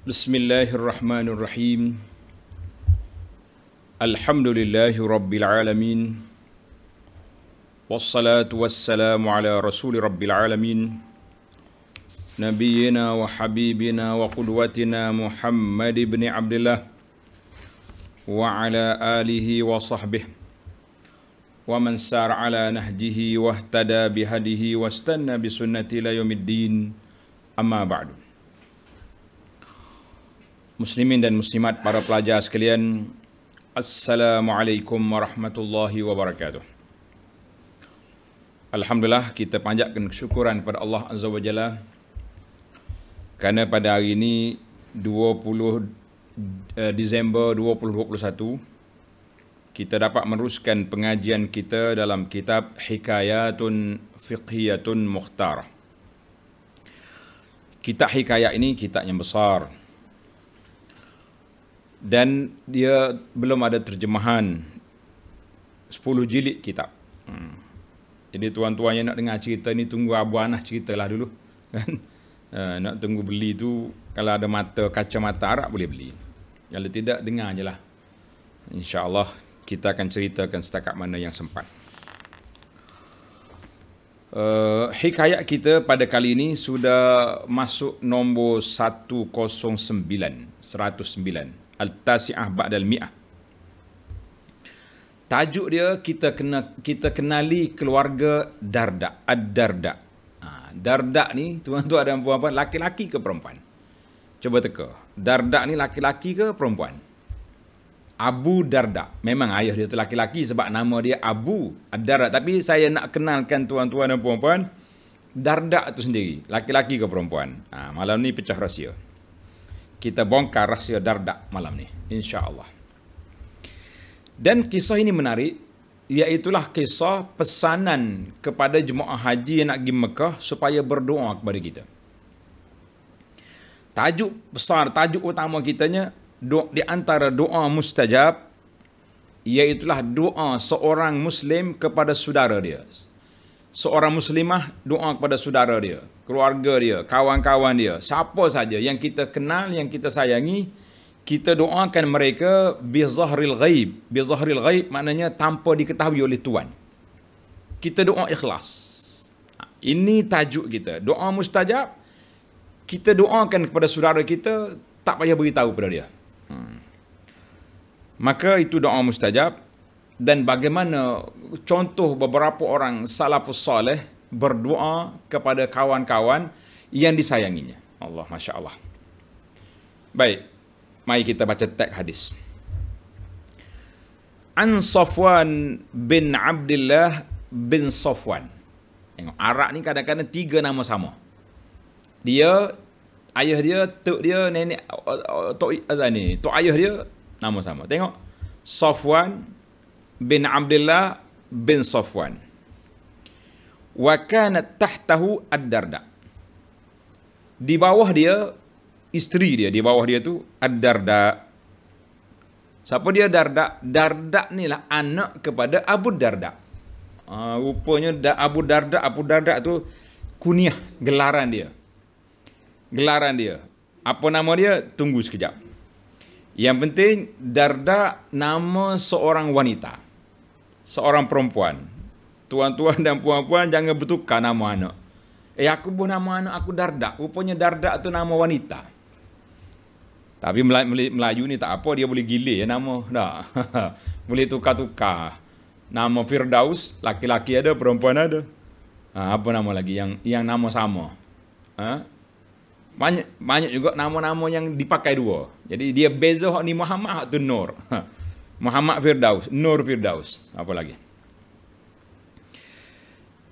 بسم الله الرحمن الرحيم الحمد لله رب العالمين والصلاة والسلام على رسول رب العالمين نبينا وحبيبنا وقدوتنا محمد بن عبد الله وعلى آله وصحبه ومن سار على نهجه واهتدى بهديه واستنى بسنته إلى يوم الدين أما بعد muslimin dan muslimat para pelajar sekalian Assalamualaikum warahmatullahi wabarakatuh Alhamdulillah kita panjatkan kesyukuran kepada Allah Azza wa Jalla kerana pada hari ini 20 eh, Disember 2021 kita dapat meneruskan pengajian kita dalam kitab Hikayatun Fiqhiyatun Mukhtar Kitab hikayat ini kitab yang besar dan dia belum ada terjemahan 10 jilid kitab. Hmm. Jadi tuan-tuan yang nak dengar cerita ni tunggu Abu Anah lah dulu kan. Eh, nak tunggu beli tu kalau ada mata kaca mata Arab boleh beli. Kalau tidak dengar ajalah. Insya-Allah kita akan ceritakan setakat mana yang sempat. Uh, hikayat kita pada kali ini sudah masuk nombor 109 109 Al-Tasi'ah Ba'dal Mi'ah. Tajuk dia kita kena kita kenali keluarga Darda, Ad-Darda. Ha, Darda ni tuan-tuan dan puan-puan laki-laki ke perempuan? Cuba teka. Darda ni laki-laki ke perempuan? Abu Darda. Memang ayah dia tu laki-laki sebab nama dia Abu Darda. Tapi saya nak kenalkan tuan-tuan dan puan-puan Darda tu sendiri. Laki-laki ke perempuan? Ha, malam ni pecah rahsia kita bongkar rahsia Dardak malam ni insyaallah dan kisah ini menarik Iaitulah kisah pesanan kepada jemaah haji yang nak pergi Mekah supaya berdoa kepada kita. Tajuk besar, tajuk utama kitanya, di antara doa mustajab, iaitulah doa seorang Muslim kepada saudara dia seorang muslimah doa kepada saudara dia, keluarga dia, kawan-kawan dia, siapa saja yang kita kenal, yang kita sayangi, kita doakan mereka bi zahril ghaib. Bi zahril ghaib maknanya tanpa diketahui oleh Tuhan. Kita doa ikhlas. Ini tajuk kita. Doa mustajab, kita doakan kepada saudara kita, tak payah beritahu kepada dia. Hmm. Maka itu doa mustajab dan bagaimana contoh beberapa orang salafus soleh berdoa kepada kawan-kawan yang disayanginya. Allah Masya Allah. Baik, mari kita baca teks hadis. An Safwan bin Abdullah bin Safwan. Tengok, Arab ni kadang-kadang tiga nama sama. Dia, ayah dia, tok dia, nenek, tok, ni, tok ayah dia, nama sama. Tengok, Safwan, bin Abdullah bin Safwan. Wa kanat tahtahu Ad-Darda. Di bawah dia isteri dia, di bawah dia tu Ad-Darda. Siapa dia Darda? Darda ni lah anak kepada Abu Darda. Uh, rupanya da, Abu Darda, Abu Darda tu kunyah gelaran dia. Gelaran dia. Apa nama dia? Tunggu sekejap. Yang penting Darda nama seorang wanita seorang perempuan. Tuan-tuan dan puan-puan jangan bertukar nama anak. Eh aku pun nama anak aku Dardak. Rupanya Dardak tu nama wanita. Tapi Melayu ni tak apa dia boleh gilir ya nama. Dah. boleh tukar-tukar. Nama Firdaus laki-laki ada, perempuan ada. Ha, apa nama lagi yang yang nama sama? Ha? Banyak banyak juga nama-nama yang dipakai dua. Jadi dia beza hak ni Muhammad hak tu Nur. Ha. Muhammad Firdaus, Nur Firdaus, apa lagi?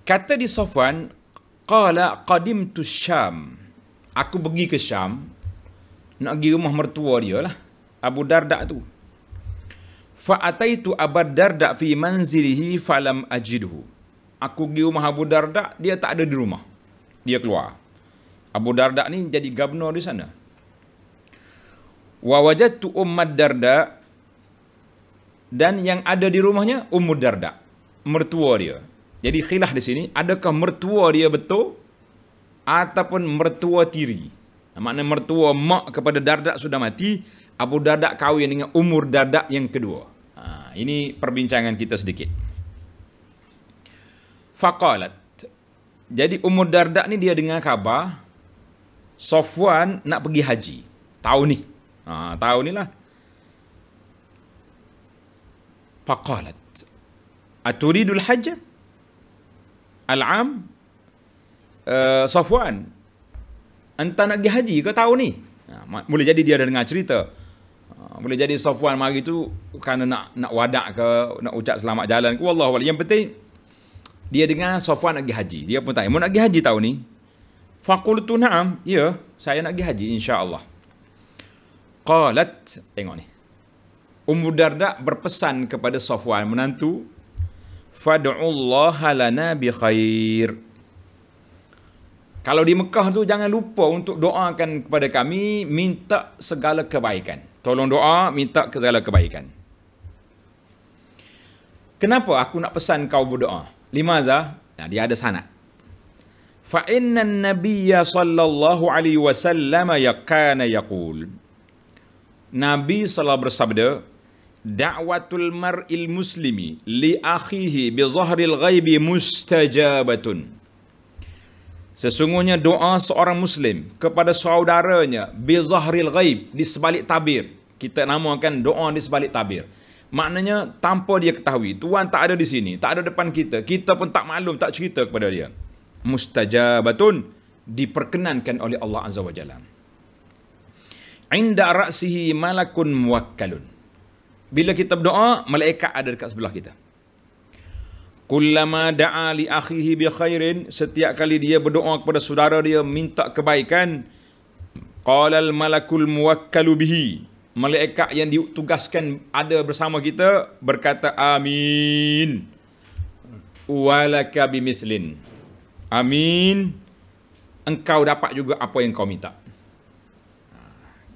Kata di Sofwan, qala qadimtu Syam. Aku pergi ke Syam nak pergi rumah mertua dia lah, Abu Darda tu. Fa ataitu Abu Darda fi manzilihi falam ajidhu. Aku pergi rumah Abu Darda, dia tak ada di rumah. Dia keluar. Abu Darda ni jadi gubernur di sana. Wa wajadtu Ummad Darda' dan yang ada di rumahnya Ummu Darda mertua dia jadi khilaf di sini adakah mertua dia betul ataupun mertua tiri makna mertua mak kepada Darda sudah mati Abu Darda kahwin dengan umur Darda yang kedua ha, ini perbincangan kita sedikit faqalat jadi umur Darda ni dia dengar khabar Sofwan nak pergi haji tahun ni ha, tahun ni lah فقالت أتريد الحج العام Safwan, أنت nak pergi haji ke tahun ni boleh jadi dia ada dengar cerita boleh jadi Safwan mari tu kerana nak nak wadak ke nak ucap selamat jalan ke wallahu a'lam yang penting dia dengar Safwan nak pergi haji dia pun tanya mau nak pergi haji tahun ni faqultu na'am ya saya nak pergi haji insyaallah qalat tengok ni Ummu Darda berpesan kepada Safwan menantu, "Fad'ullaha lana bi khair." Kalau di Mekah tu jangan lupa untuk doakan kepada kami minta segala kebaikan. Tolong doa minta segala kebaikan. Kenapa aku nak pesan kau berdoa? Limaza? Nah, dia ada sanad. Fa innan nabiyya sallallahu alaihi wasallam yakana yaqul. Nabi sallallahu bersabda, da'watul mar'il muslimi li akhihi bi zahril ghaibi mustajabatun. Sesungguhnya doa seorang muslim kepada saudaranya bi zahril ghaib di sebalik tabir. Kita namakan doa di sebalik tabir. Maknanya tanpa dia ketahui, tuan tak ada di sini, tak ada depan kita, kita pun tak maklum, tak cerita kepada dia. Mustajabatun diperkenankan oleh Allah Azza Wajalla. Inda ra'sihi malakun muwakkalun. Bila kita berdoa, malaikat ada dekat sebelah kita. Kullama da'a li akhihi bi khairin, setiap kali dia berdoa kepada saudara dia minta kebaikan, qala al malakul muwakkalu bihi. Malaikat yang ditugaskan ada bersama kita berkata amin. Walaka bimislin. Amin. Engkau dapat juga apa yang kau minta.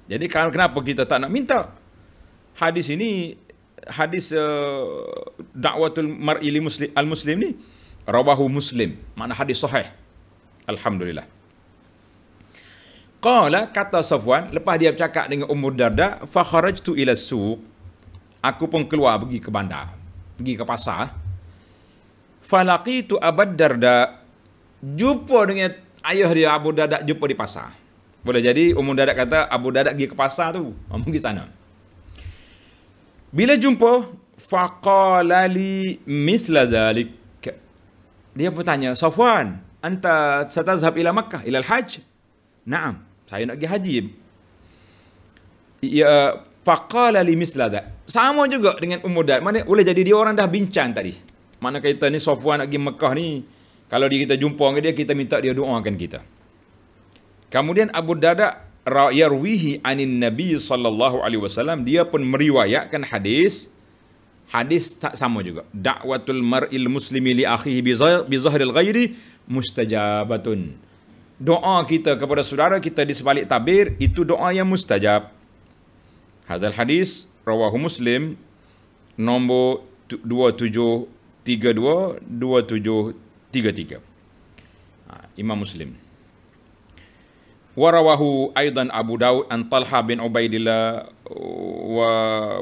Jadi kenapa kita tak nak minta? hadis ini hadis uh, dakwatul mar'i muslim al muslim ni rawahu muslim makna hadis sahih alhamdulillah qala kata safwan lepas dia bercakap dengan ummu darda fa kharajtu ila suq aku pun keluar pergi ke bandar pergi ke pasar falaqitu abad darda jumpa dengan ayah dia abu darda jumpa di pasar boleh jadi ummu darda kata abu darda pergi ke pasar tu mau pergi sana bila jumpa faqalali misla zalik. Dia bertanya, "Safwan, anta satazhab ila Makkah ila al-Hajj?" "Naam, saya nak pergi haji." Ya faqala li misla zalik. Sama juga dengan Umar Dad. Mana boleh jadi dia orang dah bincang tadi. Mana kata ni Safwan nak pergi Makkah ni? Kalau dia kita jumpa dengan dia, kita minta dia doakan kita. Kemudian Abu Dada yarwihi anin nabi sallallahu alaihi wasallam dia pun meriwayatkan hadis hadis tak sama juga da'watul mar'il muslimi li akhihi bi zahril ghairi mustajabatun doa kita kepada saudara kita di sebalik tabir itu doa yang mustajab hadal hadis rawahu muslim nombor 2732 2733 ha, Imam Muslim ورواه أيضا أبو داود عن طلحة بن عبيد الله و...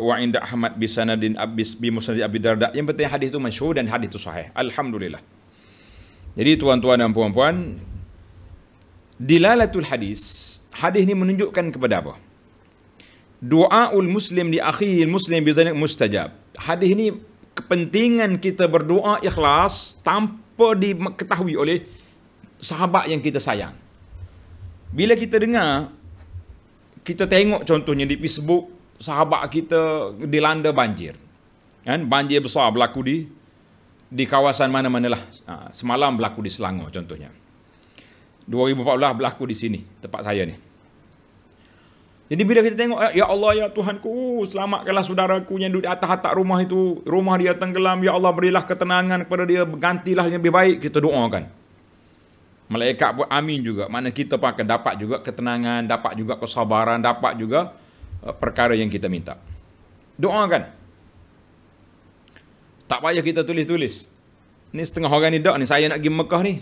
وعند أحمد بسند بمسند Abi Darda. yang penting hadis itu masyhur dan hadis itu sahih alhamdulillah jadi tuan-tuan dan puan-puan dilalatul hadis hadis ini menunjukkan kepada apa doaul muslim di akhil muslim bi zanik mustajab hadis ini kepentingan kita berdoa ikhlas tanpa diketahui oleh sahabat yang kita sayang bila kita dengar kita tengok contohnya di Facebook sahabat kita dilanda banjir kan banjir besar berlaku di di kawasan mana-manalah mana ha, semalam berlaku di Selangor contohnya 2014 berlaku di sini tempat saya ni jadi bila kita tengok ya Allah ya Tuhanku uh, selamatkanlah saudaraku yang duduk di atas atap rumah itu rumah dia tenggelam ya Allah berilah ketenangan kepada dia gantilah yang lebih baik kita doakan Malaikat pun amin juga. Mana kita pun akan dapat juga ketenangan, dapat juga kesabaran, dapat juga eh, perkara yang kita minta. Doakan. Tak payah kita tulis-tulis. Ni setengah orang ni dak ni saya nak pergi Mekah ni.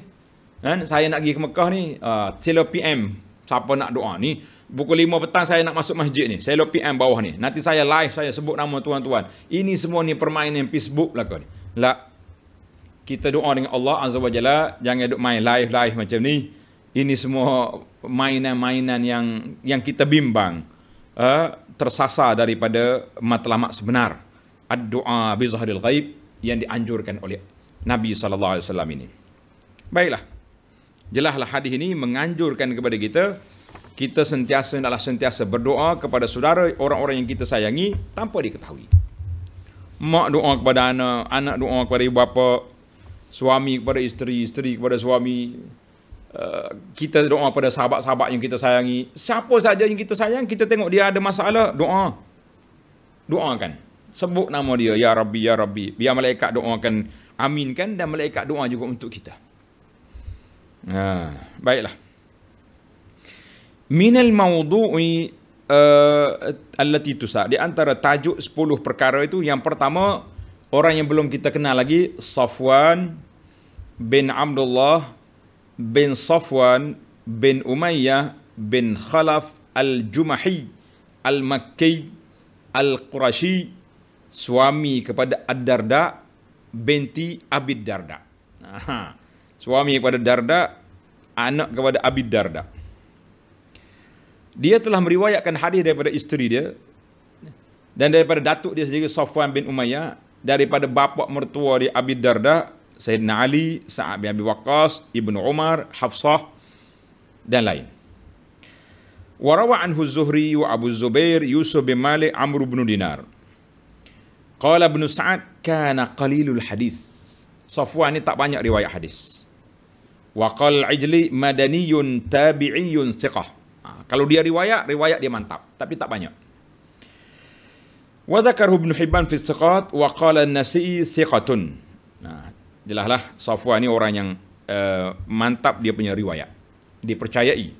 Kan? Saya nak pergi ke Mekah ni, uh, sila PM siapa nak doa ni. Pukul 5 petang saya nak masuk masjid ni. Saya PM bawah ni. Nanti saya live saya sebut nama tuan-tuan. Ini semua ni permainan Facebook lah kau ni. Lah kita doa dengan Allah Azza Wajalla jangan duk main live-live macam ni. Ini semua mainan-mainan yang yang kita bimbang uh, tersasar daripada matlamat sebenar. Ad-du'a bi zahril ghaib yang dianjurkan oleh Nabi sallallahu alaihi wasallam ini. Baiklah. Jelaslah hadis ini menganjurkan kepada kita kita sentiasa adalah sentiasa berdoa kepada saudara orang-orang yang kita sayangi tanpa diketahui. Mak doa kepada anak, anak doa kepada ibu bapa, suami kepada isteri, isteri kepada suami. Uh, kita doa pada sahabat-sahabat yang kita sayangi. Siapa saja yang kita sayang, kita tengok dia ada masalah, doa. Doakan. Sebut nama dia, Ya Rabbi, Ya Rabbi. Biar malaikat doakan, aminkan dan malaikat doa juga untuk kita. Ha, baiklah. Minal mawdu'i uh, allati tusa. Di antara tajuk 10 perkara itu, yang pertama, orang yang belum kita kenal lagi Safwan bin Abdullah bin Safwan bin Umayyah bin Khalaf al-Jumahi al-Makki al-Qurashi suami kepada Ad-Darda binti Abi Darda. Aha. Suami kepada Darda, anak kepada Abi Darda. Dia telah meriwayatkan hadis daripada isteri dia dan daripada datuk dia sendiri Safwan bin Umayyah daripada bapak mertua di Abi Darda, Sayyidina Ali, Sa'ad bin Abi Waqqas, Ibnu Umar, Hafsah dan lain. Warawa anhu Zuhri wa Abu Zubair, Yusuf bin Malik, Amr bin Dinar. Qala Ibnu Sa'ad kana qalilul hadis. Safwan ni tak banyak riwayat hadis. Wa qal ijli madaniyun tabi'iyun siqah. Ha, kalau dia riwayat, riwayat dia mantap, tapi tak banyak. وذكره ابن حبان في الثقات وقال النسي ثقة nah, jelaslah Safwan ni orang yang uh, mantap dia punya riwayat dipercayai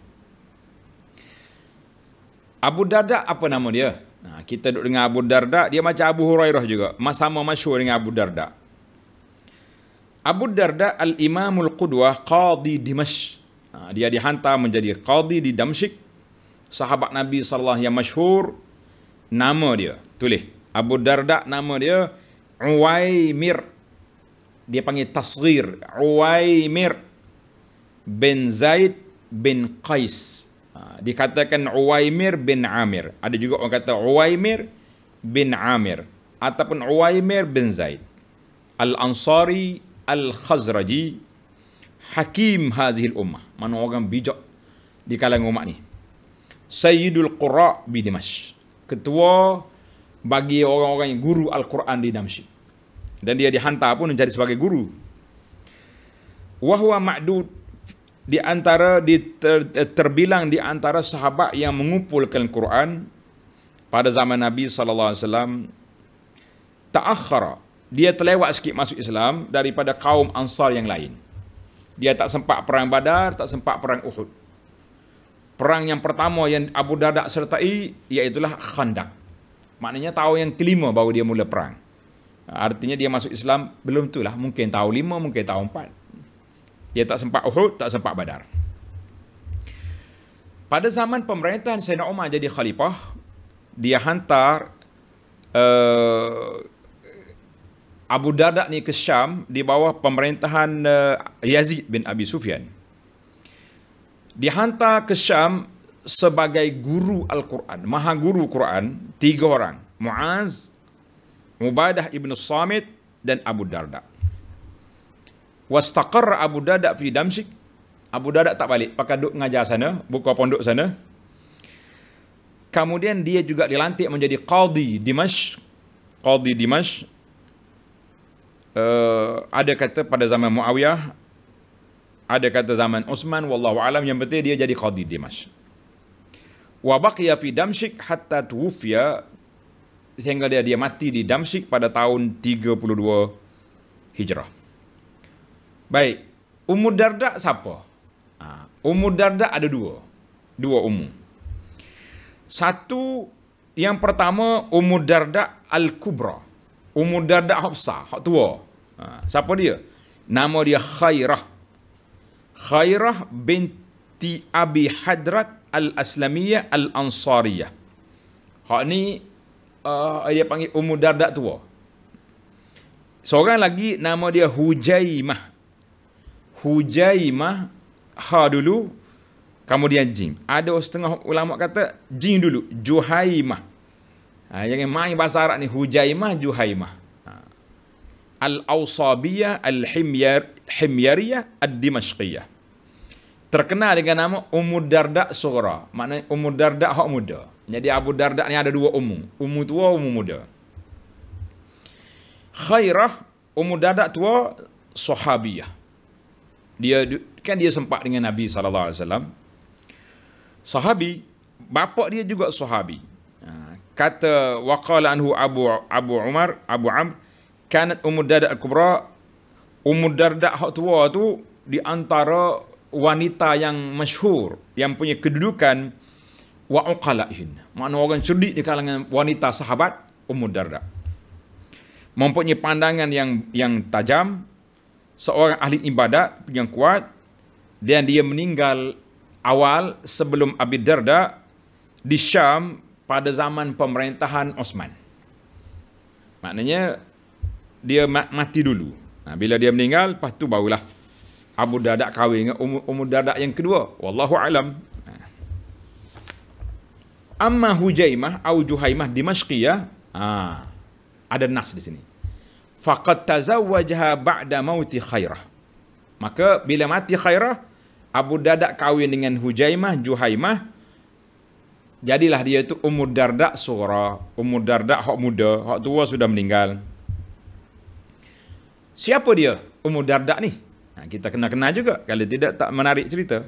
Abu Darda apa nama dia nah, kita duduk dengan Abu Darda dia macam Abu Hurairah juga Mas sama masyhur dengan Abu Darda Abu Darda al-Imamul Qudwah Qadi Dimash nah, dia dihantar menjadi Qadi di Damsyik sahabat Nabi sallallahu alaihi wasallam yang masyhur nama dia tulis Abu Darda nama dia Uwaimir dia panggil tasghir Uwaimir bin Zaid bin Qais ha, dikatakan Uwaimir bin Amir ada juga orang kata Uwaimir bin Amir ataupun Uwaimir bin Zaid Al-Ansari Al-Khazraji Hakim hazihil ummah mana orang bijak di kalangan umat ni Sayyidul Qurra bi Dimash ketua bagi orang-orang yang guru Al-Quran di Damsyik. Dan dia dihantar pun menjadi sebagai guru. Wahwa ma'dud di antara di ter, terbilang di antara sahabat yang mengumpulkan Quran pada zaman Nabi sallallahu alaihi wasallam ta'akhkhara dia terlewat sikit masuk Islam daripada kaum Ansar yang lain. Dia tak sempat perang Badar, tak sempat perang Uhud perang yang pertama yang Abu Dardak sertai iaitulah Khandaq. Maknanya tahun yang kelima baru dia mula perang. Artinya dia masuk Islam belum tu lah. Mungkin tahun lima, mungkin tahun empat. Dia tak sempat Uhud, tak sempat Badar. Pada zaman pemerintahan Sayyidina Umar jadi khalifah, dia hantar uh, Abu Dardak ni ke Syam di bawah pemerintahan uh, Yazid bin Abi Sufyan dihantar ke Syam sebagai guru Al-Quran, maha guru Quran, tiga orang, Muaz, Mubadah ibn Samit dan Abu Darda. Wastaqarra Abu Darda fi Damsyik. Abu Darda tak balik, pakai duduk mengajar sana, buka pondok sana. Kemudian dia juga dilantik menjadi qadi Dimash, qadi Dimash. Uh, eh, ada kata pada zaman Muawiyah ada kata zaman Uthman wallahu alam yang betul dia jadi qadi Dimash. Wa baqiya fi Damsyik hatta tuwfiya sehingga dia dia mati di Damsyik pada tahun 32 Hijrah. Baik, Ummu Darda siapa? Ah, Darda ada dua. Dua ummu. Satu yang pertama Ummu Darda Al-Kubra. Ummu Darda Hafsah, hak tua. Ha, siapa dia? Nama dia Khairah Khairah binti Abi Hadrat Al-Aslamiyah Al-Ansariyah. Hak ni uh, dia panggil Ummu Darda tua. Seorang lagi nama dia Hujaimah. Hujaimah ha dulu kemudian jim. Ada setengah ulama kata jim dulu, Juhaimah. Ha, yang main bahasa Arab ni Hujaimah, Juhaimah. Ha. Al-Ausabiyah Al-Himyar Himyaria Ad-Dimashqiyah. Terkenal dengan nama Ummu Darda Sugra. Maknanya Ummu Darda hak muda. Jadi Abu Darda ni ada dua umum. Ummu tua, ummu muda. Khairah, Ummu Darda tua, sahabiyah. Dia kan dia sempat dengan Nabi sallallahu alaihi wasallam. Sahabi, bapa dia juga sahabi. Ha, kata waqala anhu Abu Abu Umar, Abu Amr, kanat Ummu Darda al-Kubra Umud Dardak hak tua tu di antara wanita yang masyhur yang punya kedudukan wa uqalahin. Mana orang cerdik di kalangan wanita sahabat Umud Dardak. Mempunyai pandangan yang yang tajam, seorang ahli ibadat yang kuat dan dia meninggal awal sebelum Abi Dardak di Syam pada zaman pemerintahan Osman. Maknanya dia mati dulu. Ha, bila dia meninggal, lepas tu barulah Abu Dadak kahwin dengan umur Dadak yang kedua. Wallahu alam. Ha. Amma Hujaimah atau Juhaimah Dimashqiyah. Ha. Ada nas di sini. Faqad tazawwajaha ba'da mauti khairah. Maka bila mati khairah, Abu Dadak kahwin dengan Hujaimah, Juhaimah. Jadilah dia itu umur Dardak surah. umur Dardak hak muda, hak tua sudah meninggal. Siapa dia Ummu Darda ni? Ha, kita kena kenal juga. Kalau tidak tak menarik cerita.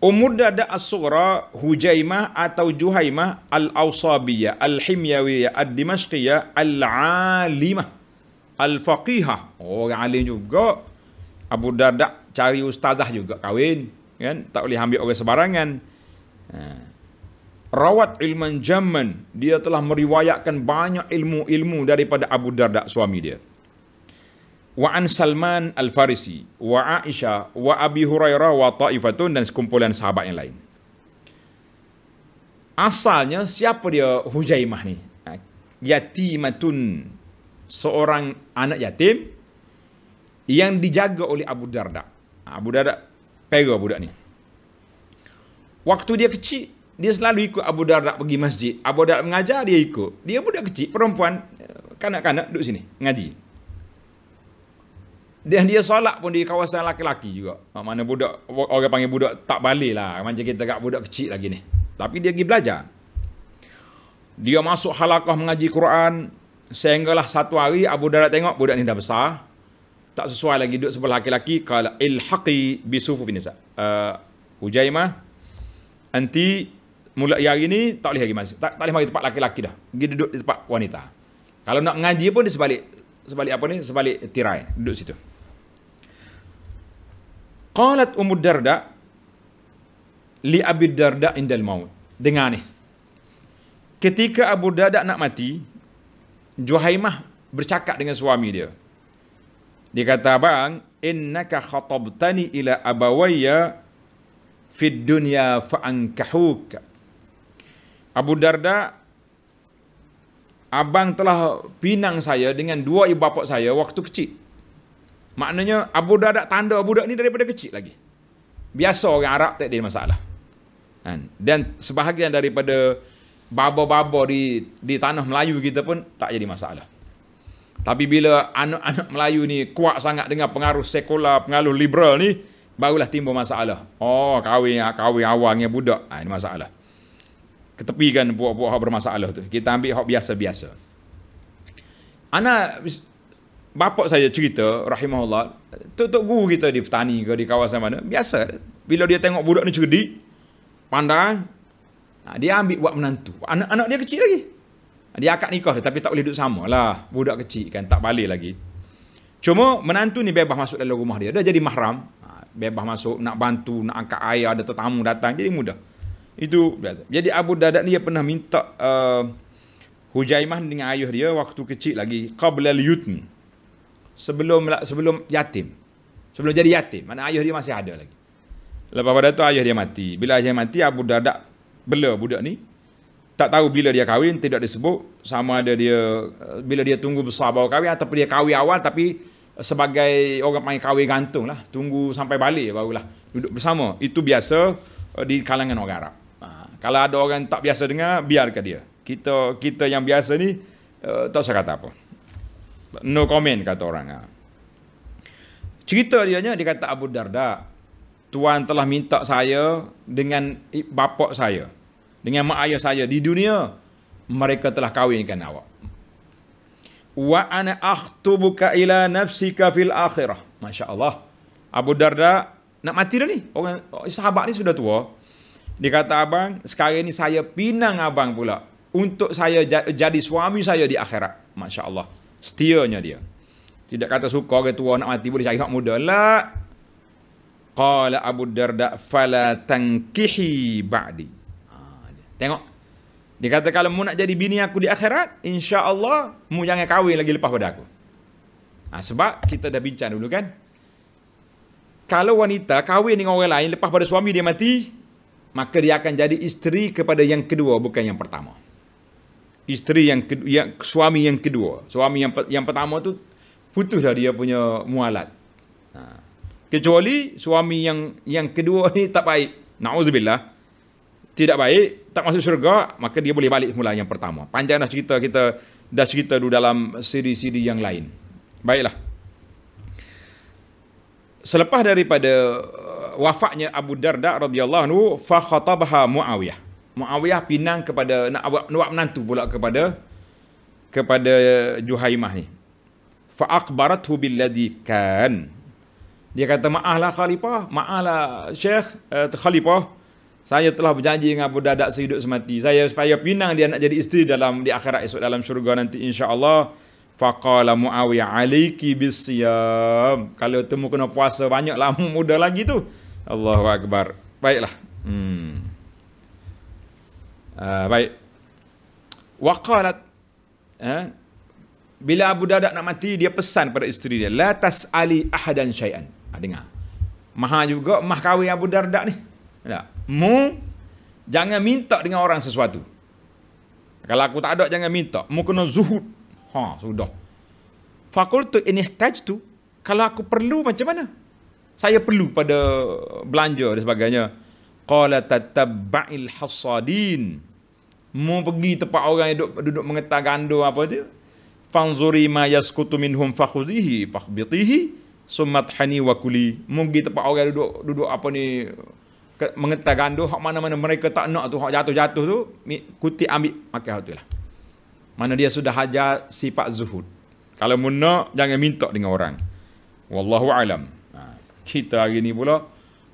Ummu Darda As-Sughra Hujaimah atau Juhaimah Al-Awsabiyah Al-Himyawiyah Al-Dimashqiyah Al-Alimah Al-Faqihah. Oh, alim juga. Abu Darda cari ustazah juga kahwin. Kan? Tak boleh ambil orang sebarangan. Ha. Rawat ilman jaman. Dia telah meriwayatkan banyak ilmu-ilmu daripada Abu Darda suami dia wa an Salman al Farisi wa Aisha, wa Abi Hurairah wa Taifatun dan sekumpulan sahabat yang lain. Asalnya siapa dia Hujaimah ni? Ha, Yatimatun seorang anak yatim yang dijaga oleh Abu Darda. Ha, Abu Darda pera budak ni. Waktu dia kecil dia selalu ikut Abu Darda pergi masjid. Abu Darda mengajar dia ikut. Dia budak kecil perempuan kanak-kanak duduk sini ngaji. Dan dia solat pun di kawasan laki-laki juga. Ah, mana budak, orang panggil budak tak balik lah. Macam kita kat budak kecil lagi ni. Tapi dia pergi belajar. Dia masuk halakah mengaji Quran. Sehinggalah satu hari Abu Darat tengok budak ni dah besar. Tak sesuai lagi duduk sebelah laki-laki. Kala ilhaqi bisufu finisa. Uh, ah, Ujaimah. Nanti mulai hari ni tak boleh lagi masuk. Tak, tak boleh mari tempat laki-laki dah. Pergi duduk di tempat wanita. Kalau nak mengaji pun di sebalik sebalik apa ni sebalik tirai duduk situ Qalat Ummu Darda li Abi Darda indal maut. Dengar ni. Ketika Abu Darda nak mati, Juhaimah bercakap dengan suami dia. Dia kata, "Abang, innaka khatabtani ila abawayya fid dunya fa ankahuk." Abu Darda Abang telah pinang saya dengan dua ibu bapa saya waktu kecil. Maknanya Abu Darda tanda budak ni daripada kecil lagi. Biasa orang Arab tak ada masalah. Kan? Dan sebahagian daripada baba-baba di di tanah Melayu kita pun tak jadi masalah. Tapi bila anak-anak Melayu ni kuat sangat dengan pengaruh sekolah, pengaruh liberal ni, barulah timbul masalah. Oh, kahwin, kahwin awalnya budak. Ha, ini masalah. Ketepikan buah-buah bermasalah tu. Kita ambil hak biasa-biasa. Anak bapak saya cerita rahimahullah tutup guru kita di petani ke di kawasan mana biasa bila dia tengok budak ni cerdik pandai dia ambil buat menantu anak-anak dia kecil lagi dia akad nikah tapi tak boleh duduk sama lah budak kecil kan tak balik lagi cuma menantu ni bebas masuk dalam rumah dia dia jadi mahram bebas masuk nak bantu nak angkat air ada tetamu datang jadi mudah itu biasa. jadi Abu Dadat ni dia pernah minta uh, Hujaimah dengan ayah dia waktu kecil lagi qabla al sebelum sebelum yatim. Sebelum jadi yatim. Mana ayah dia masih ada lagi. Lepas pada tu ayah dia mati. Bila ayah dia mati Abu Dardak bela budak ni. Tak tahu bila dia kahwin, tidak disebut sama ada dia eh, bila dia tunggu besar baru kahwin ataupun dia kahwin awal tapi sebagai orang main kahwin gantung lah. Tunggu sampai balik barulah duduk bersama. Itu biasa eh, di kalangan orang Arab. Ha, kalau ada orang tak biasa dengar, biarkan dia. Kita kita yang biasa ni eh, tak usah kata apa. No komen kata orang. Ha. Cerita dia nya dia kata Abu Darda, tuan telah minta saya dengan bapak saya, dengan mak ayah saya di dunia mereka telah kahwinkan awak. Wa ana akhtubuka ila nafsika fil akhirah. Masya-Allah. Abu Darda nak mati dah ni. Orang sahabat ni sudah tua. Dia kata abang, sekarang ni saya pinang abang pula untuk saya jadi suami saya di akhirat. Masya-Allah setianya dia. Tidak kata suka orang tua nak mati boleh cari hak muda lah. Qala Abu Darda fala tankihi ba'di. Ha, Tengok. Dia kata kalau mu nak jadi bini aku di akhirat, insya-Allah mu jangan kahwin lagi lepas pada aku. Ha, sebab kita dah bincang dulu kan. Kalau wanita kahwin dengan orang lain lepas pada suami dia mati, maka dia akan jadi isteri kepada yang kedua bukan yang pertama. Istri yang kedua, yang suami yang kedua. Suami yang yang pertama tu putus dah dia punya mualat. Ha. Kecuali suami yang yang kedua ni tak baik. Nauzubillah. Tidak baik, tak masuk syurga, maka dia boleh balik semula yang pertama. Panjang dah cerita kita dah cerita dulu dalam siri-siri yang lain. Baiklah. Selepas daripada uh, wafatnya Abu Darda radhiyallahu anhu, fa khatabaha Muawiyah. Muawiyah pinang kepada nak nak menantu pula kepada kepada Juhaimah ni. Fa akhbarathu billadhi kan. Dia kata ma'ahlah khalifah, ma'ahlah syekh uh, khalifah. Saya telah berjanji dengan budak-budak sehidup semati. Saya supaya pinang dia nak jadi isteri dalam di akhirat esok dalam syurga nanti insya-Allah. Faqala Muawiyah alayki bisiyam. Kalau temu kena puasa banyak lama muda lagi tu. Allahu akbar. Baiklah. Hmm. Ah, baik. Waqalat eh, bila Abu Darda nak mati dia pesan pada isteri dia la tasali ahadan syai'an. Ha, dengar. Maha juga mah kahwin Abu Darda ni. Tak. Mu jangan minta dengan orang sesuatu. Kalau aku tak ada jangan minta. Mu kena zuhud. Ha sudah. Fakultu ini stage tu kalau aku perlu macam mana? Saya perlu pada belanja dan sebagainya. Qala tatabba'il hasadin mu pergi tempat orang yang duduk, duduk mengetah gandum apa dia fanzuri ma yaskutu minhum fakhudhihi fakhbitihi summa tahni wa kuli mugi tempat orang duduk duduk apa ni mengetah gandum hak mana-mana mereka tak nak tu hak jatuh-jatuh tu kutip ambil makan hak lah mana dia sudah hajar sifat zuhud kalau mu nak jangan minta dengan orang wallahu alam ha, kita hari ni pula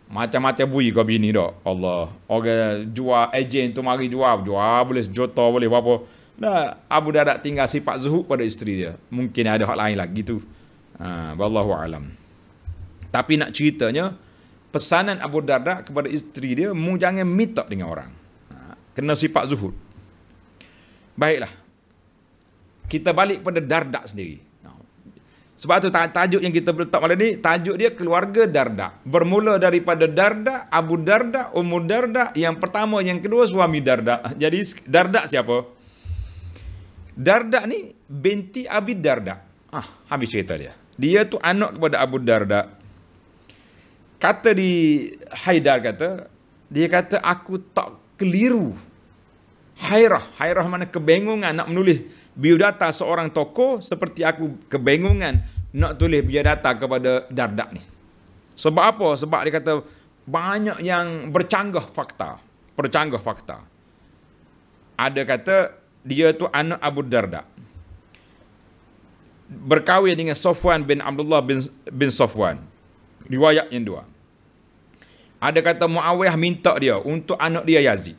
macam-macam bui kau bini dok Allah orang jual ejen tu mari jual jual boleh sejuta boleh apa-apa dah Abu Darda tinggal sifat zuhud pada isteri dia mungkin ada hak lain lagi tu ha wallahu alam tapi nak ceritanya pesanan Abu Darda kepada isteri dia mu jangan minta dengan orang ha, kena sifat zuhud baiklah kita balik pada Darda sendiri sebab tu tajuk yang kita letak malam ni, tajuk dia keluarga Darda. Bermula daripada Darda, Abu Darda, Ummu Darda, yang pertama, yang kedua suami Darda. Ah, jadi Darda siapa? Darda ni binti Abi Darda. Ah, habis cerita dia. Dia tu anak kepada Abu Darda. Kata di Haidar kata, dia kata aku tak keliru. Hairah, Hairah mana kebingungan nak menulis biodata seorang tokoh seperti aku kebingungan nak tulis biodata kepada Dardak ni. Sebab apa? Sebab dia kata banyak yang bercanggah fakta. Bercanggah fakta. Ada kata dia tu anak Abu Dardak. Berkahwin dengan Sofwan bin Abdullah bin, bin Sofwan. Riwayat yang dua. Ada kata Muawiyah minta dia untuk anak dia Yazid.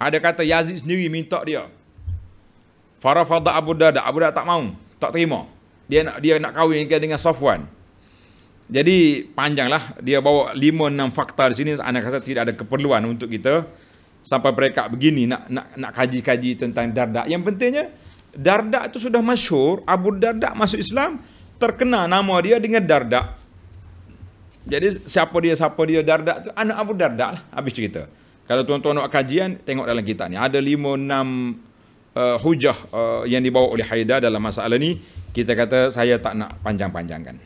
Ada kata Yazid sendiri minta dia Farafadha Abu Darda. Abu Darda tak mau. Tak terima. Dia nak dia nak kahwin dengan Safwan. Jadi panjanglah dia bawa lima enam fakta di sini anak rasa tidak ada keperluan untuk kita sampai mereka begini nak nak nak kaji-kaji tentang Dardak. Yang pentingnya Dardak itu sudah masyhur, Abu Dardak masuk Islam, terkenal nama dia dengan Dardak. Jadi siapa dia siapa dia Dardak tu anak Abu Dardak lah habis cerita. Kalau tuan-tuan nak kajian tengok dalam kitab ni ada lima enam uh, hujah uh, yang dibawa oleh Haida dalam masalah ini, kita kata saya tak nak panjang-panjangkan.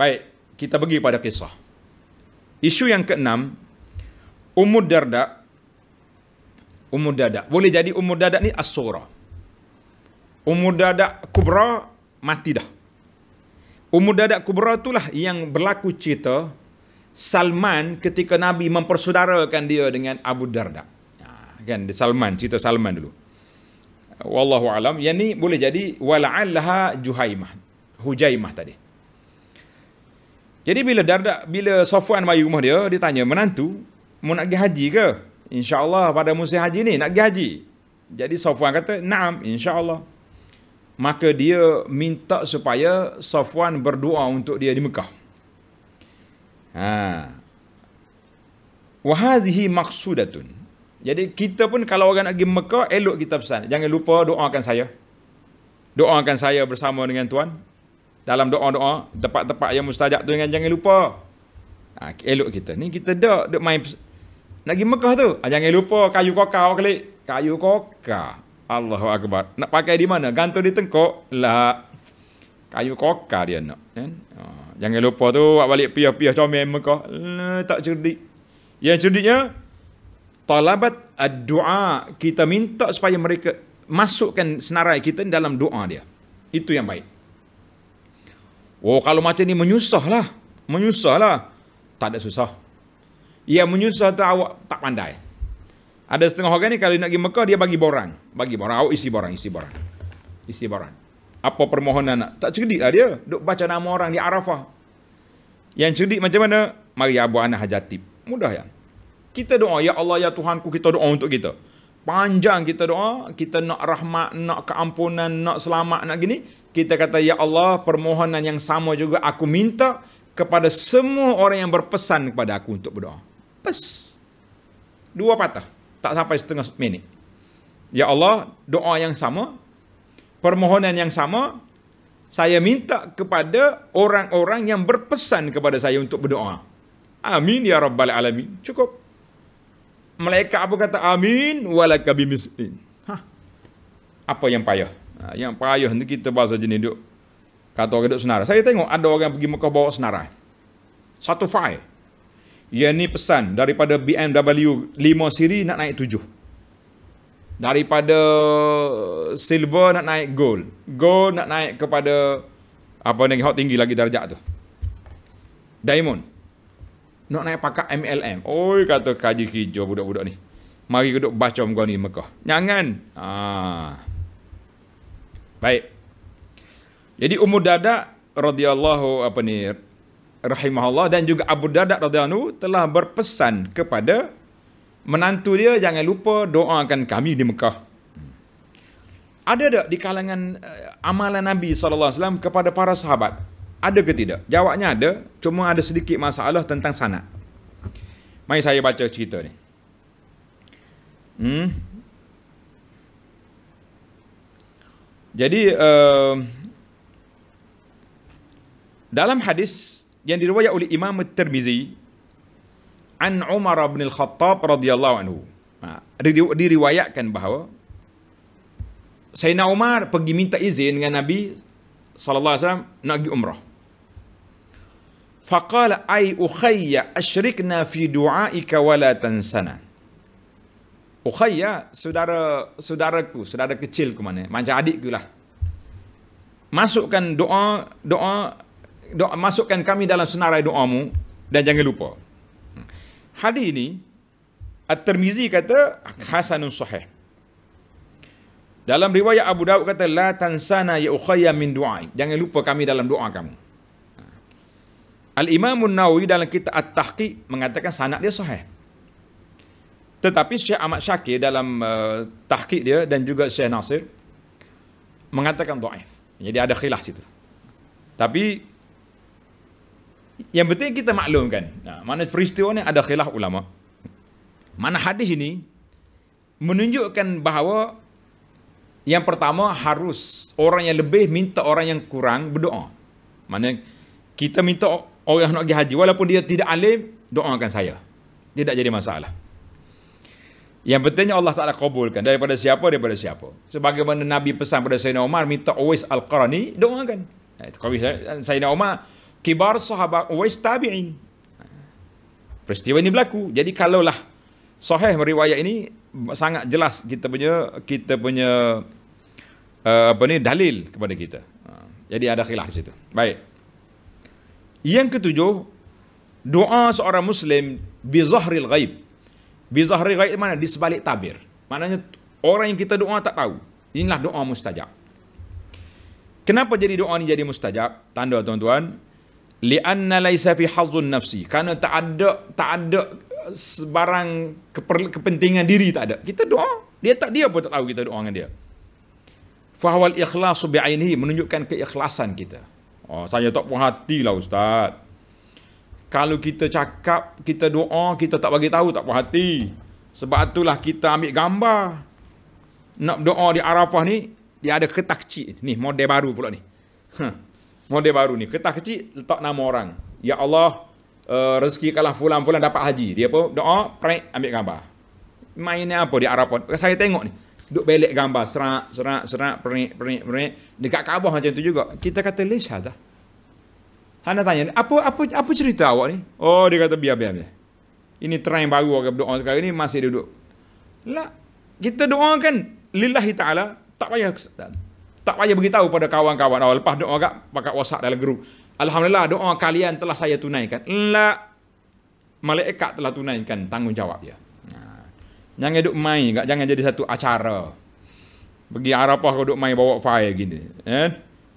Baik, kita pergi pada kisah. Isu yang keenam, Umud Darda, Umud Dada. Boleh jadi Umud Dada ni Asura. Umud Dada Kubra mati dah. Umud Dada Kubra itulah yang berlaku cerita Salman ketika Nabi mempersaudarakan dia dengan Abu Darda. Ya, ha, kan, Salman, cerita Salman dulu wallahu alam yang ni boleh jadi wal'allaha juhaimah hujaimah tadi jadi bila Darda bila Safwan mai rumah dia dia tanya menantu mau nak pergi haji ke insyaallah pada musim haji ni nak pergi haji jadi Safwan kata na'am insyaallah maka dia minta supaya Safwan berdoa untuk dia di Mekah ha wa hadhihi maqsudatun jadi kita pun kalau orang nak pergi Mekah, elok kita pesan. Jangan lupa doakan saya. Doakan saya bersama dengan tuan. Dalam doa-doa, tempat-tempat yang mustajab tu jangan, jangan lupa. Ha, elok kita. Ni kita dah, dah main pes- Nak pergi Mekah tu. Ha, jangan lupa kayu koka awak Kayu koka. Allahu Akbar. Nak pakai di mana? Gantung di tengkok? Lah. Kayu koka dia nak. Kan? Ha, jangan lupa tu, awak balik piah-piah comel Mekah. Lah, tak cerdik. Yang cerdiknya, talabat ad-du'a kita minta supaya mereka masukkan senarai kita dalam doa dia. Itu yang baik. Oh kalau macam ni menyusahlah. Menyusahlah. Tak ada susah. Ia menyusah tu awak tak pandai. Ada setengah orang ni kalau nak pergi Mekah dia bagi borang. Bagi borang. Awak isi borang, isi borang. Isi borang. Apa permohonan nak? Tak cerdik lah dia. Duk baca nama orang di Arafah. Yang cerdik macam mana? Mari Abu Anah Hajatib. Mudah yang kita doa ya Allah ya Tuhanku kita doa untuk kita panjang kita doa kita nak rahmat nak keampunan nak selamat nak gini kita kata ya Allah permohonan yang sama juga aku minta kepada semua orang yang berpesan kepada aku untuk berdoa pes dua patah tak sampai setengah minit ya Allah doa yang sama permohonan yang sama saya minta kepada orang-orang yang berpesan kepada saya untuk berdoa. Amin ya rabbal alamin. Cukup. Malaikat apa kata amin walaka bimislin. Ha. Apa yang payah? Ha, yang payah ni kita bahasa jenis duk. Kata orang duk senarai. Saya tengok ada orang pergi Mekah bawa senarai. Satu file. Ia ni pesan daripada BMW 5 siri nak naik 7. Daripada silver nak naik gold. Gold nak naik kepada apa yang hot tinggi lagi darjat tu. Diamond nak naik pakat MLM. Oi kata kaji hijau budak-budak ni. Mari duduk baca muka ni Mekah. Jangan. Ha. Baik. Jadi Ummu Dada radhiyallahu apa ni rahimahullah dan juga Abu Dada radhiyallahu telah berpesan kepada menantu dia jangan lupa doakan kami di Mekah. Ada tak di kalangan eh, amalan Nabi saw kepada para sahabat? Ada ke tidak? Jawabnya ada, cuma ada sedikit masalah tentang sanad. mai saya baca cerita ni. Hmm. Jadi uh, dalam hadis yang diriwayat oleh Imam Tirmizi an Umar bin Al-Khattab radhiyallahu anhu. Ha, diriwayatkan bahawa Sayyidina Umar pergi minta izin dengan Nabi sallallahu alaihi wasallam nak pergi umrah. Fakal ay ukhayya asyrikna fi du'aika wa la tansana. Ukhayya, saudara saudaraku, saudara kecilku mana? Macam adikku lah. Masukkan doa, doa, doa, masukkan kami dalam senarai doamu dan jangan lupa. Hadis ini, At-Tirmizi kata, Hasanun Sahih. Dalam riwayat Abu Dawud kata, La tansana ya ukhayya min du'ai. Jangan lupa kami dalam doa kamu. Al-Imam Nawawi dalam kitab At-Tahqiq mengatakan sanad dia sahih. Tetapi Syekh Ahmad Syakir dalam uh, tahqiq dia dan juga Syekh Nasir mengatakan dhaif. Jadi ada khilaf situ. Tapi yang penting kita maklumkan. Nah, mana peristiwa ni ada khilaf ulama. Mana hadis ini menunjukkan bahawa yang pertama harus orang yang lebih minta orang yang kurang berdoa. Mana kita minta orang nak pergi haji walaupun dia tidak alim doakan saya tidak jadi masalah yang pentingnya Allah Ta'ala kabulkan daripada siapa daripada siapa sebagaimana Nabi pesan pada Sayyidina Umar minta Uwais Al-Qarani doakan Sayyidina Umar kibar sahabat Uwais tabi'in peristiwa ini berlaku jadi kalaulah sahih meriwayat ini sangat jelas kita punya kita punya eh, apa ni dalil kepada kita jadi ada khilaf di situ baik yang ketujuh, doa seorang Muslim bi zahril ghaib. Bi zahril ghaib mana? Di sebalik tabir. Maknanya orang yang kita doa tak tahu. Inilah doa mustajab. Kenapa jadi doa ni jadi mustajab? Tanda tuan-tuan. Lianna laisa fi hazun nafsi. Karena tak ada, tak ada sebarang kepentingan diri tak ada. Kita doa. Dia tak dia pun tak tahu kita doa dengan dia. Fahwal ikhlasu bi'ainihi. Menunjukkan keikhlasan Kita. Oh, saya tak puas hati lah ustaz. Kalau kita cakap, kita doa, kita tak bagi tahu tak puas hati. Sebab itulah kita ambil gambar. Nak doa di Arafah ni, dia ada kertas kecil. Ni model baru pula ni. Huh. Model baru ni, kertas kecil letak nama orang. Ya Allah, uh, eh, rezeki kalah fulan-fulan dapat haji. Dia pun doa, prank, ambil gambar. Mainnya apa di Arafah? Saya tengok ni duk belik gambar serak serak serak perik perik perik dekat Kaabah macam tu juga. Kita kata lesha lah dah. Hana tanya, apa apa apa cerita awak ni? Oh dia kata biar biar biar. Ini trend baru orang berdoa sekarang ni masih duduk. Lah kita doakan lillahi taala tak payah tak payah beritahu pada kawan-kawan awal oh, lepas doa agak pakai wasak dalam grup. Alhamdulillah doa kalian telah saya tunaikan. Lah malaikat telah tunaikan tanggungjawab dia. Jangan duk main, enggak jangan jadi satu acara. bagi Arafah kau duk main bawa file gini. Eh?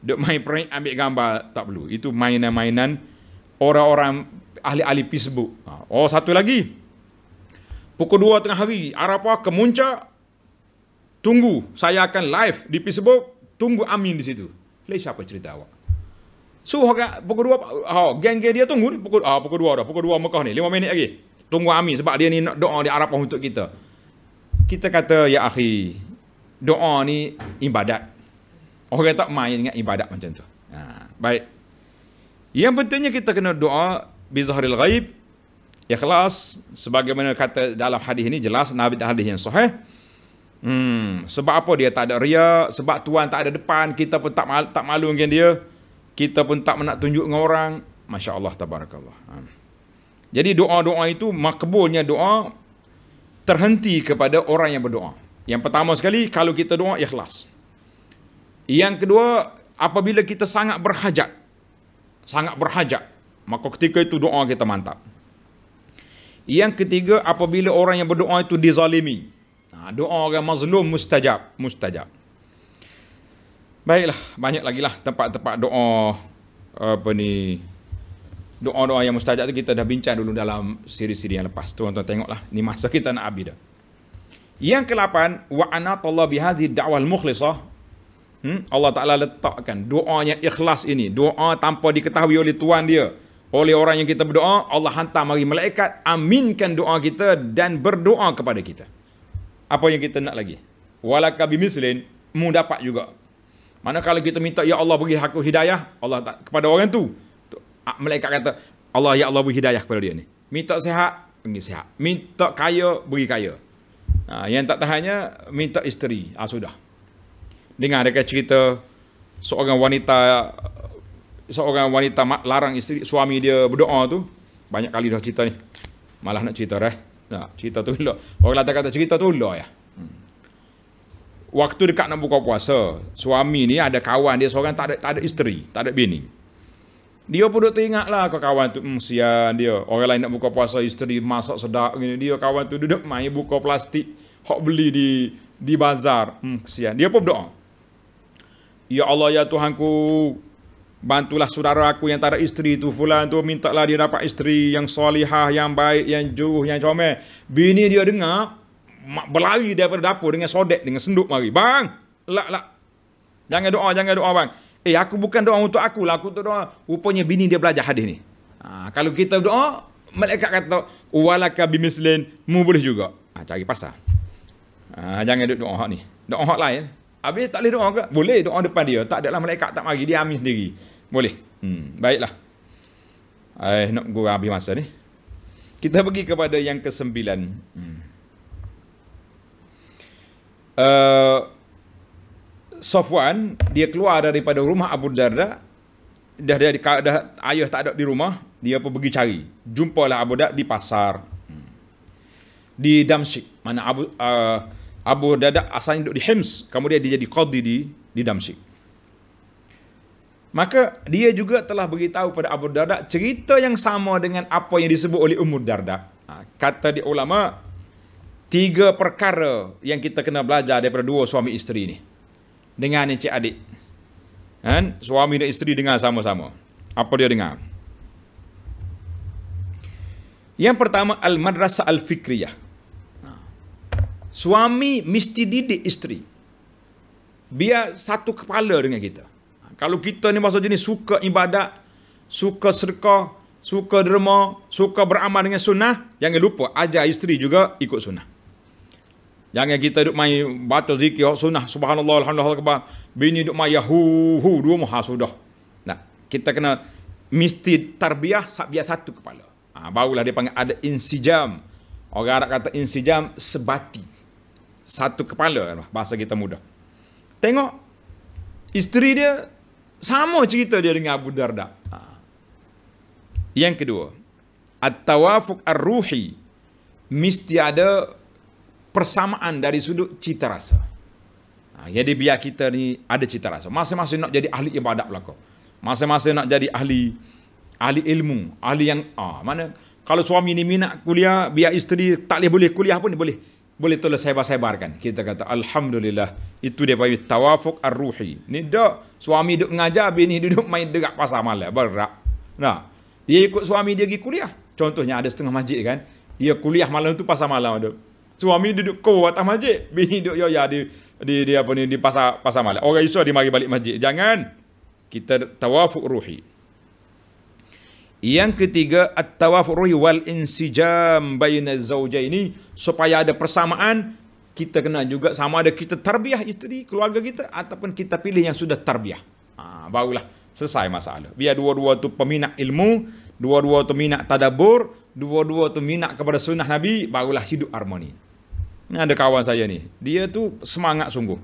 Duk main prank ambil gambar, tak perlu. Itu mainan-mainan orang-orang ahli-ahli Facebook. Ha. Oh, satu lagi. Pukul 2 tengah hari, Arafah ke Muncak. Tunggu, saya akan live di Facebook. Tunggu Amin di situ. Lepas siapa cerita awak. So, pukul 2, oh, ha, geng-geng dia tunggu. Pukul, oh, pukul 2 dah, pukul 2 Mekah ni. 5 minit lagi. Tunggu Amin sebab dia ni nak doa di Arafah untuk kita kita kata ya akhi doa ni ibadat orang tak main dengan ibadat macam tu ha, baik yang pentingnya kita kena doa bizahril ghaib ikhlas sebagaimana kata dalam hadis ini jelas nabi hadis yang sahih hmm, sebab apa dia tak ada ria sebab tuan tak ada depan kita pun tak malu, tak malu dengan dia kita pun tak nak tunjuk dengan orang masya-Allah tabarakallah ha. jadi doa-doa itu makbulnya doa terhenti kepada orang yang berdoa. Yang pertama sekali, kalau kita doa, ikhlas. Yang kedua, apabila kita sangat berhajat, sangat berhajat, maka ketika itu doa kita mantap. Yang ketiga, apabila orang yang berdoa itu dizalimi. Ha, doa orang mazlum mustajab, mustajab. Baiklah, banyak lagi lah tempat-tempat doa apa ni doa-doa yang mustajab tu kita dah bincang dulu dalam siri-siri yang lepas. Tuan-tuan tengoklah. Ni masa kita nak habis dah. Yang ke-8, wa ana talabi hadhi da'wal mukhlisah. Hmm? Allah Ta'ala letakkan doanya ikhlas ini. Doa tanpa diketahui oleh Tuhan dia. Oleh orang yang kita berdoa, Allah hantar mari malaikat aminkan doa kita dan berdoa kepada kita. Apa yang kita nak lagi? Walaka bimislin, mu dapat juga. Mana kalau kita minta, Ya Allah beri aku hidayah, Allah tak, kepada orang tu. Ah, malaikat kata, Allah ya Allah beri hidayah kepada dia ni. Minta sehat, bagi sehat. Minta kaya, beri kaya. Ha, yang tak tahannya, minta isteri. Ha, sudah. Dengar mereka cerita, seorang wanita, seorang wanita larang isteri, suami dia berdoa tu. Banyak kali dah cerita ni. Malah nak cerita dah. Ha, cerita tu lho. Orang lata kata cerita tu lho ya. Hmm. Waktu dekat nak buka puasa, suami ni ada kawan dia seorang tak ada, tak ada isteri, tak ada bini. Dia pun duk teringat lah ke kawan tu, hmm, sian dia. Orang lain nak buka puasa isteri, masak sedap gini. Dia kawan tu duduk main buka plastik, hok beli di di bazar. Hmm, kesian. Dia pun berdoa. Ya Allah, ya Tuhanku, bantulah saudara aku yang tak ada isteri tu. Fulan tu, mintalah dia dapat isteri yang solihah, yang baik, yang juh, yang comel. Bini dia dengar, mak berlari daripada dapur dengan sodek, dengan senduk mari. Bang, lak, lak. Jangan doa, jangan doa bang. Eh aku bukan doa untuk aku lah aku tu doa rupanya bini dia belajar hadis ni. Ha, kalau kita doa malaikat kata walaka bimislin mu boleh juga. Ha, cari pasal. Ha, jangan duduk doa hak ni. Doa hak lain. Habis tak boleh doa ke? Boleh doa depan dia. Tak adalah malaikat tak mari dia amin sendiri. Boleh. Hmm, baiklah. Ai eh, nak gua habis masa ni. Kita pergi kepada yang kesembilan. Hmm. Uh, Sofwan dia keluar daripada rumah Abu Darda dah dia dah, dah ayah tak ada di rumah dia pun pergi cari jumpalah Abu Darda di pasar hmm. di Damsyik mana Abu uh, Abu Darda asalnya duduk di Hims kemudian dia jadi qadi di di Damsyik maka dia juga telah beritahu pada Abu Darda cerita yang sama dengan apa yang disebut oleh Ummu Darda ha, kata di ulama tiga perkara yang kita kena belajar daripada dua suami isteri ini Dengar ni cik adik. Kan? Suami dan isteri dengar sama-sama. Apa dia dengar? Yang pertama, Al-Madrasah Al-Fikriyah. Suami mesti didik isteri. Biar satu kepala dengan kita. Kalau kita ni masa jenis suka ibadat, suka serkah, suka derma, suka beramal dengan sunnah, jangan lupa ajar isteri juga ikut sunnah. Jangan kita duk main baca zikir sunnah subhanallah alhamdulillah akbar. Bini duk main yahu hu dua muha sudah. Nah, kita kena mesti tarbiyah sabiah satu kepala. Ha, barulah dia panggil ada insijam. Orang Arab kata insijam sebati. Satu kepala bahasa kita mudah. Tengok isteri dia sama cerita dia dengan Abu Darda. Ha. Yang kedua, at-tawafuq ar-ruhi mesti ada persamaan dari sudut cita rasa. Ha, jadi biar kita ni ada cita rasa. Masing-masing nak jadi ahli ibadat belaka. Masing-masing nak jadi ahli ahli ilmu, ahli yang ah ha, mana kalau suami ni minat kuliah, biar isteri tak boleh boleh kuliah pun boleh. Boleh tolong sebar-sebarkan. Kita kata alhamdulillah itu dia panggil tawafuk ar-ruhi. Ni dak suami duduk mengajar, bini duduk main derak pasar malam, berak. Nah. Dia ikut suami dia pergi kuliah. Contohnya ada setengah masjid kan, dia kuliah malam tu pasar malam ada suami duduk ko atas masjid bini duduk yo ya, ya di di di apa ni di pasar pasar malam orang isu di mari balik masjid jangan kita tawafuk ruhi yang ketiga at-tawafuk ruhi wal insijam baina zaujaini supaya ada persamaan kita kena juga sama ada kita tarbiyah isteri keluarga kita ataupun kita pilih yang sudah tarbiyah ha, barulah selesai masalah biar dua-dua tu peminat ilmu dua-dua tu minat tadabur dua-dua tu minat kepada sunnah nabi barulah hidup harmoni ini ada kawan saya ni. Dia tu semangat sungguh.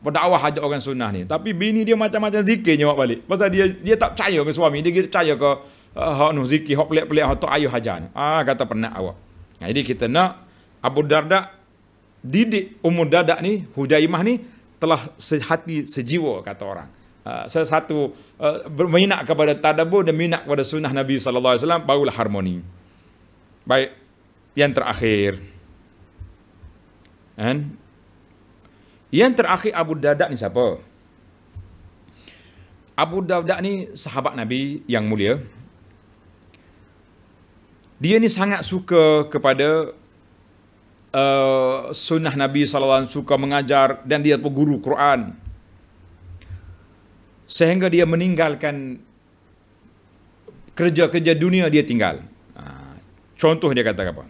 Berdakwah ajak orang sunnah ni. Tapi bini dia macam-macam zikir nyawak balik. Pasal dia dia tak percaya ke suami. Dia percaya ke uh, ah, no, zikir. Hak pelik-pelik. Hak tu ayuh hajar ni. Ah, kata penat awak. Nah, jadi kita nak Abu dardak didik umur dadak ni. Hujaimah ni. Telah sehati sejiwa kata orang. Uh, satu uh, ah, minat kepada tadabur dan minat kepada sunnah Nabi SAW. Barulah harmoni. Baik. Yang terakhir. Kan? Yang terakhir Abu Darda ni siapa? Abu Darda ni sahabat Nabi yang mulia. Dia ni sangat suka kepada uh, sunnah Nabi SAW suka mengajar dan dia peguru Quran. Sehingga dia meninggalkan kerja-kerja dunia dia tinggal. Ah, contoh dia kata apa?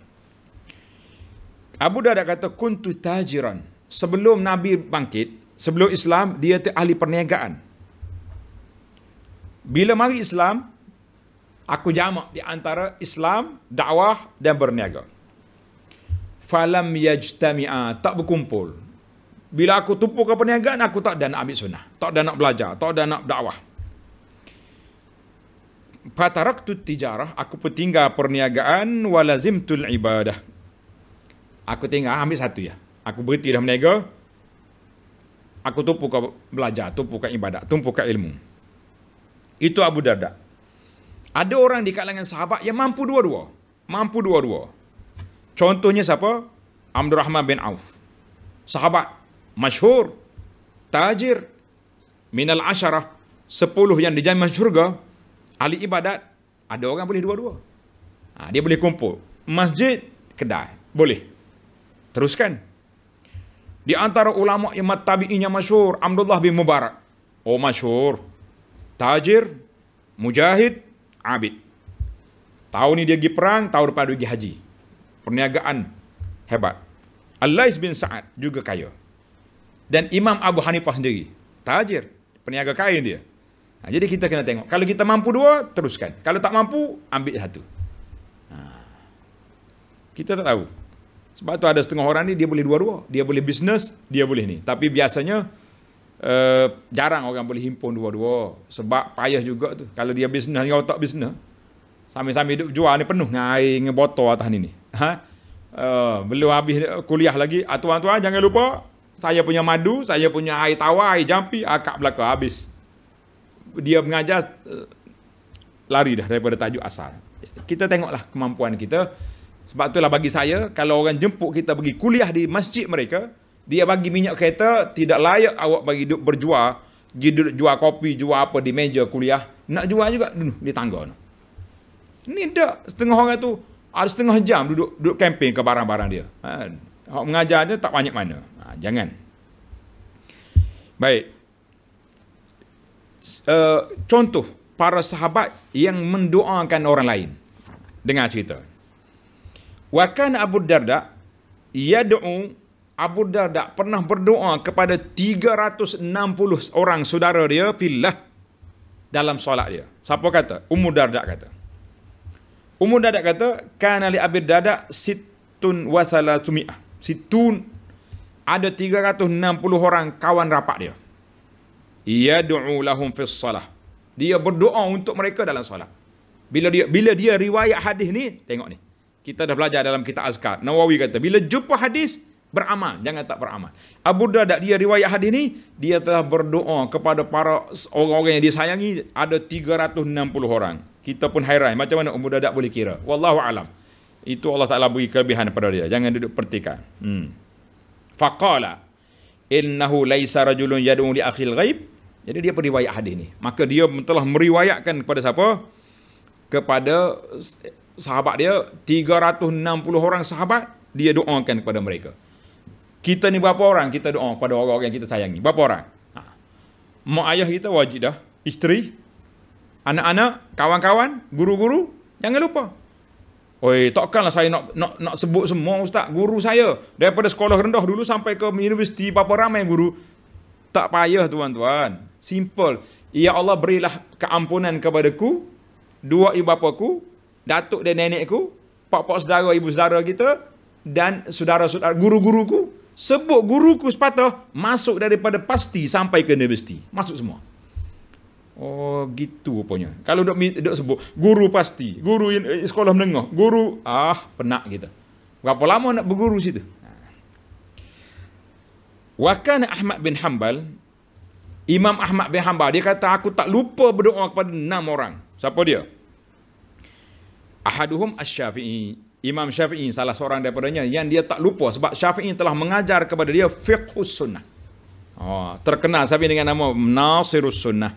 Abu Darda kata kuntu tajiran. Sebelum Nabi bangkit, sebelum Islam dia tu ahli perniagaan. Bila mari Islam, aku jamak di antara Islam, dakwah dan berniaga. Falam yajtami'a, tak berkumpul. Bila aku tumpu ke perniagaan, aku tak ada nak ambil sunnah. Tak ada nak belajar, tak ada nak dakwah. Pataraktu tijarah, aku pun tinggal perniagaan, walazimtul ibadah. Aku tengok ah, ambil satu ya. Aku berhenti dah berniaga. Aku tumpu ke belajar, tumpu ke ibadat, tumpu ke ilmu. Itu Abu Darda. Ada orang di kalangan sahabat yang mampu dua-dua. Mampu dua-dua. Contohnya siapa? Abdul Rahman bin Auf. Sahabat. Masyur. Tajir. Minal asyarah. Sepuluh yang dijamin syurga. Ahli ibadat. Ada orang boleh dua-dua. Ha, dia boleh kumpul. Masjid. Kedai. Boleh. Teruskan. Di antara ulama imam tabiinya yang masyur, Abdullah bin Mubarak. Oh masyur. Tajir, Mujahid, Abid. Tahun ni dia pergi perang, tahun depan dia pergi haji. Perniagaan hebat. Al-Lais bin Sa'ad juga kaya. Dan Imam Abu Hanifah sendiri. Tajir, perniaga kain dia. Nah, ha, jadi kita kena tengok. Kalau kita mampu dua, teruskan. Kalau tak mampu, ambil satu. Ha. Kita tak tahu. Sebab tu ada setengah orang ni dia boleh dua-dua. Dia boleh bisnes, dia boleh ni. Tapi biasanya uh, jarang orang boleh himpun dua-dua. Sebab payah juga tu. Kalau dia bisnes, dia otak bisnes. Sambil-sambil hidup jual ni penuh dengan air, dengan botol atas ni. ni. Ha? Uh, belum habis kuliah lagi. Ah, tuan-tuan jangan lupa. Saya punya madu, saya punya air tawar, air jampi. Akak ah, belakang habis. Dia mengajar uh, lari dah daripada tajuk asal. Kita tengoklah kemampuan Kita. Sebab itulah bagi saya, kalau orang jemput kita pergi kuliah di masjid mereka, dia bagi minyak kereta, tidak layak awak bagi duduk berjual, pergi duduk jual kopi, jual apa di meja kuliah, nak jual juga, di tangga. Ini tak, setengah orang tu, ada setengah jam duduk duduk camping ke barang-barang dia. Ha, orang mengajar dia tak banyak mana. Ha, jangan. Baik. Uh, contoh, para sahabat yang mendoakan orang lain. Dengar Dengar cerita. Wa kana Abu Darda yad'u Abu Darda pernah berdoa kepada 360 orang saudara dia fillah dalam solat dia. Siapa kata? Ummu Darda kata. Ummu Darda kata kana li Abi Darda sittun wa salatumi'ah. Sittun ada 360 orang kawan rapat dia. Ia doa lahum fi salah. Dia berdoa untuk mereka dalam solat. Bila dia bila dia riwayat hadis ni, tengok ni kita dah belajar dalam kitab azkar. Nawawi kata, bila jumpa hadis, beramal. Jangan tak beramal. Abu Darda dia riwayat hadis ini dia telah berdoa kepada para orang-orang yang disayangi, ada 360 orang. Kita pun hairan. Macam mana Abu Darda boleh kira? Wallahu alam. Itu Allah Ta'ala beri kelebihan kepada dia. Jangan duduk pertikan. Hmm. Faqala, innahu laisa rajulun yadu'u li akhil ghaib. Jadi dia periwayat hadis ini Maka dia telah meriwayatkan kepada siapa? Kepada sahabat dia 360 orang sahabat dia doakan kepada mereka kita ni berapa orang kita doa kepada orang-orang yang kita sayangi berapa orang ha. mak ayah kita wajib dah isteri anak-anak kawan-kawan guru-guru jangan lupa Oi, takkanlah saya nak, nak nak sebut semua ustaz, guru saya daripada sekolah rendah dulu sampai ke universiti berapa ramai guru tak payah tuan-tuan. Simple. Ya Allah berilah keampunan kepadaku dua ibu bapaku datuk dan nenekku, pak-pak saudara, ibu saudara kita dan saudara-saudara guru-guruku, sebut guruku sepatah masuk daripada pasti sampai ke universiti. Masuk semua. Oh, gitu rupanya. Kalau dok dok sebut guru pasti, guru eh, sekolah menengah, guru ah penak kita. Berapa lama nak berguru situ? Wa kana Ahmad bin Hanbal Imam Ahmad bin Hanbal dia kata aku tak lupa berdoa kepada enam orang. Siapa dia? ahaduhum asy-syafi'i Imam Syafi'i salah seorang daripadanya yang dia tak lupa sebab Syafi'i telah mengajar kepada dia fiqh sunnah. Oh, terkenal Syafi'i dengan nama Nasirus Sunnah.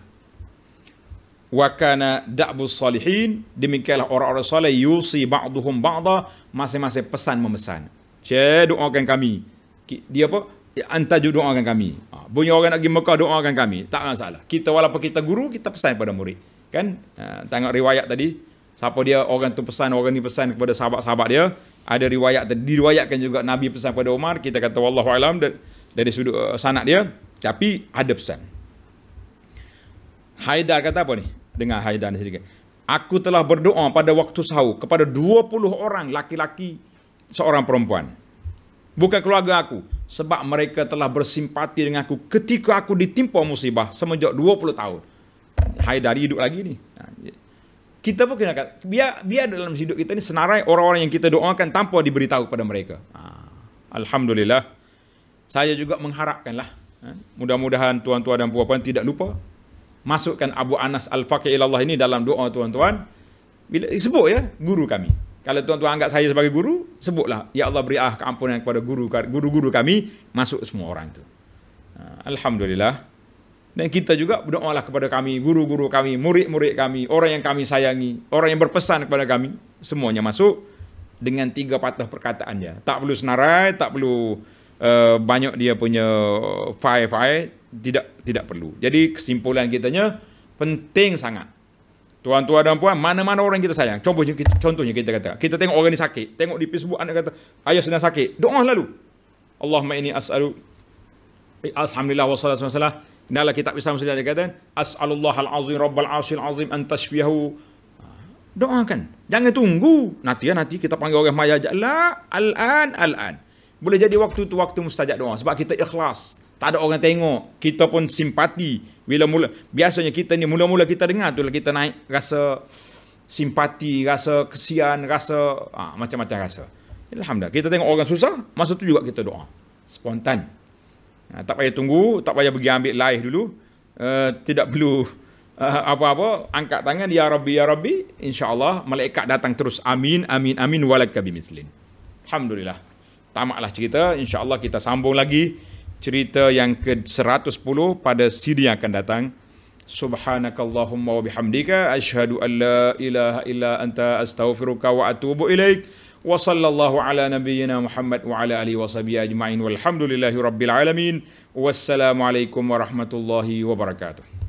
Wa kana da'bu salihin demikianlah orang-orang soleh yusi ba'duhum ba'da masing-masing pesan memesan. Che doakan kami. Dia apa? Anta juga doakan kami. Ha, bunyi orang nak pergi Mekah doakan kami. Tak masalah. Kita walaupun kita guru kita pesan pada murid. Kan? Ha, tengok riwayat tadi siapa dia orang tu pesan orang ni pesan kepada sahabat-sahabat dia ada riwayat diriwayatkan juga nabi pesan kepada Umar kita kata wallahu alam dari sudut uh, eh, sanad dia tapi ada pesan Haidar kata apa ni dengar Haidar sedikit aku telah berdoa pada waktu sahur kepada 20 orang laki-laki seorang perempuan bukan keluarga aku sebab mereka telah bersimpati dengan aku ketika aku ditimpa musibah semenjak 20 tahun Haidar hidup lagi ni nah, ha, kita pun kena biar biar dalam hidup kita ni senarai orang-orang yang kita doakan tanpa diberitahu kepada mereka. Ha, Alhamdulillah. Saya juga mengharapkanlah. Ha, mudah-mudahan tuan-tuan dan puan-puan tidak lupa masukkan Abu Anas Al-Faqih ilallah ini dalam doa tuan-tuan. Bila eh, sebut ya guru kami. Kalau tuan-tuan anggap saya sebagai guru, sebutlah ya Allah beri ah keampunan kepada guru guru-guru kami masuk semua orang itu. Ha, Alhamdulillah. Dan kita juga berdoalah kepada kami, guru-guru kami, murid-murid kami, orang yang kami sayangi, orang yang berpesan kepada kami, semuanya masuk dengan tiga patah perkataannya. Tak perlu senarai, tak perlu uh, banyak dia punya file-file, tidak tidak perlu. Jadi kesimpulan kitanya penting sangat. Tuan-tuan dan puan, mana-mana orang kita sayang. Contohnya, contohnya kita kata, kita tengok orang ni sakit. Tengok di Facebook anak kata, ayah sedang sakit. Doa lalu. Allahumma ini as'alu. Alhamdulillah wassalatu wassalam. Dalam kitab Islam sendiri dia kata, As'alullah al-azim, rabbal asil azim, antashfiahu. Doakan. Jangan tunggu. Nanti ya, nanti kita panggil orang maya ajak. al-an, al-an. Boleh jadi waktu tu waktu mustajab doa. Sebab kita ikhlas. Tak ada orang tengok. Kita pun simpati. Bila mula, biasanya kita ni mula-mula kita dengar tu lah kita naik rasa simpati, rasa kesian, rasa ha, macam-macam rasa. Alhamdulillah. Kita tengok orang susah, masa tu juga kita doa. Spontan. Ha, tak payah tunggu, tak payah pergi ambil live dulu. Uh, tidak perlu uh, apa-apa, angkat tangan ya Rabbi ya Rabbi, insya-Allah malaikat datang terus. Amin amin amin walakka bimislin. Alhamdulillah. Tamatlah cerita, insya-Allah kita sambung lagi cerita yang ke-110 pada siri yang akan datang. Subhanakallahumma wa bihamdika asyhadu an la ilaha illa anta astaghfiruka wa atubu ilaik. وصلى الله على نبينا محمد وعلى اله وصحبه اجمعين والحمد لله رب العالمين والسلام عليكم ورحمه الله وبركاته